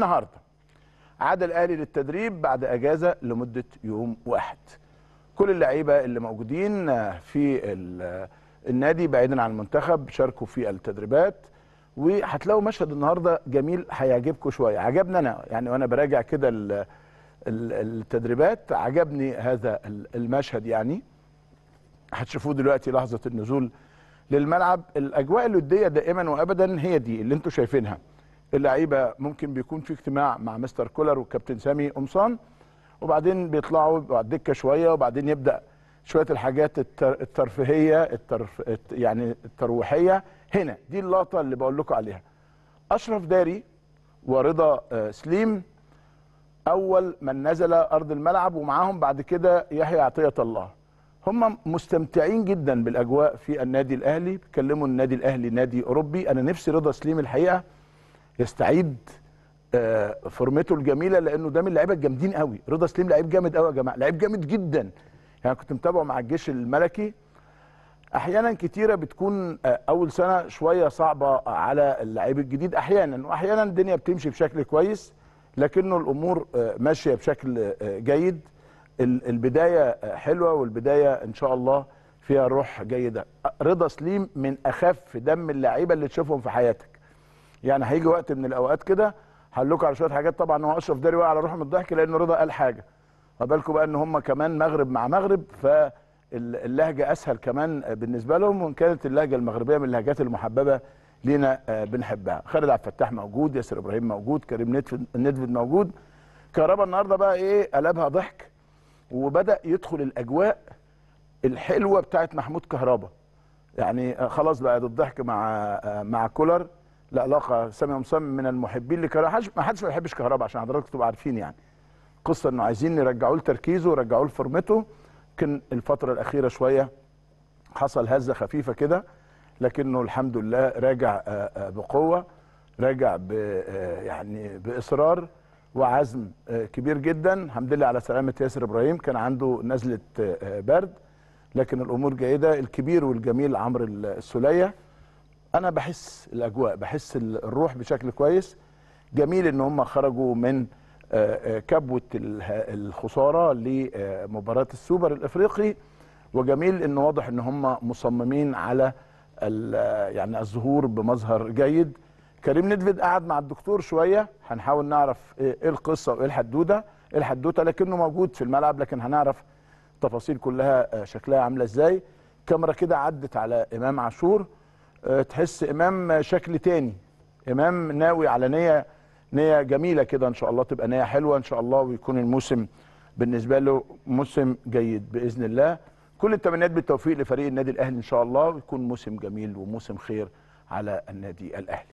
النهارده عاد الاهلي للتدريب بعد اجازه لمده يوم واحد كل اللعيبه اللي موجودين في النادي بعيدا عن المنتخب شاركوا في التدريبات وهتلاقوا مشهد النهارده جميل هيعجبكم شويه عجبني انا يعني وانا براجع كده التدريبات عجبني هذا المشهد يعني هتشوفوه دلوقتي لحظه النزول للملعب الاجواء الوديه دائما وابدا هي دي اللي انتم شايفينها اللعيبه ممكن بيكون في اجتماع مع مستر كولر والكابتن سامي قمصان وبعدين بيطلعوا على الدكه شويه وبعدين يبدا شويه الحاجات الترفيهيه الترف... يعني الترويحيه هنا دي اللقطه اللي بقول لكم عليها اشرف داري ورضا آه، سليم اول من نزل ارض الملعب ومعاهم بعد كده يحيى عطيه الله هم مستمتعين جدا بالاجواء في النادي الاهلي بيكلموا النادي الاهلي نادي اوروبي انا نفسي رضا سليم الحقيقه يستعيد آه، فورمته الجميله لانه ده من اللعيبه الجامدين قوي رضا سليم لعيب جامد قوي يا جماعه لعيب جامد جدا يعني كنت متابعه مع الجيش الملكي احيانا كتيره بتكون آه، اول سنه شويه صعبه على اللعيب الجديد احيانا واحيانا الدنيا بتمشي بشكل كويس لكنه الامور آه، ماشيه بشكل جيد البدايه حلوه والبدايه ان شاء الله فيها روح جيده رضا سليم من اخف دم اللعيبه اللي تشوفهم في حياتك يعني هيجي وقت من الاوقات كده هقول لكم على شويه حاجات طبعا هو اشرف داري وقع على روحه من الضحك لان رضا قال حاجه ما بالكم بقى ان هم كمان مغرب مع مغرب فاللهجه اسهل كمان بالنسبه لهم وان كانت اللهجه المغربيه من اللهجات المحببه لينا آه، بنحبها خالد عبد الفتاح موجود ياسر ابراهيم موجود كريم ندفد موجود كهربا النهارده بقى ايه قلبها ضحك وبدا يدخل الاجواء الحلوه بتاعت محمود كهربا يعني آه، خلاص بقى الضحك مع آه، مع كولر العلاقه سامي مصمم من المحبين لكهرباء ما حدش ما بيحبش كهرباء عشان حضراتكم تبقوا عارفين يعني قصه انه عايزين يرجعوه لتركيزه ورجعوه لفورمته يمكن الفتره الاخيره شويه حصل هزه خفيفه كده لكنه الحمد لله راجع آه، آه، بقوه راجع ب آه، يعني باصرار وعزم كبير جدا الحمد لله على سلامه ياسر ابراهيم كان عنده نزله برد لكن الامور جيده الكبير والجميل عمرو السوليه انا بحس الاجواء بحس الروح بشكل كويس جميل ان هم خرجوا من آه، آه، كبوه الخساره لمباراه السوبر الافريقي وجميل ان واضح ان هم مصممين على يعني الظهور بمظهر جيد كريم ندفيد قعد مع الدكتور شويه هنحاول نعرف ايه, إيه القصه وايه الحدوته ايه الحدوته لكنه موجود في الملعب لكن هنعرف تفاصيل كلها آه، شكلها عامله ازاي كاميرا كده عدت على امام عاشور آه، تحس امام شكل تاني امام ناوي على نيه نيه جميله كده ان شاء الله تبقى نيه حلوه ان شاء الله ويكون الموسم بالنسبه له موسم جيد باذن الله كل التمنيات بالتوفيق لفريق النادي الاهلي ان شاء الله ويكون موسم جميل وموسم خير على النادي الاهلي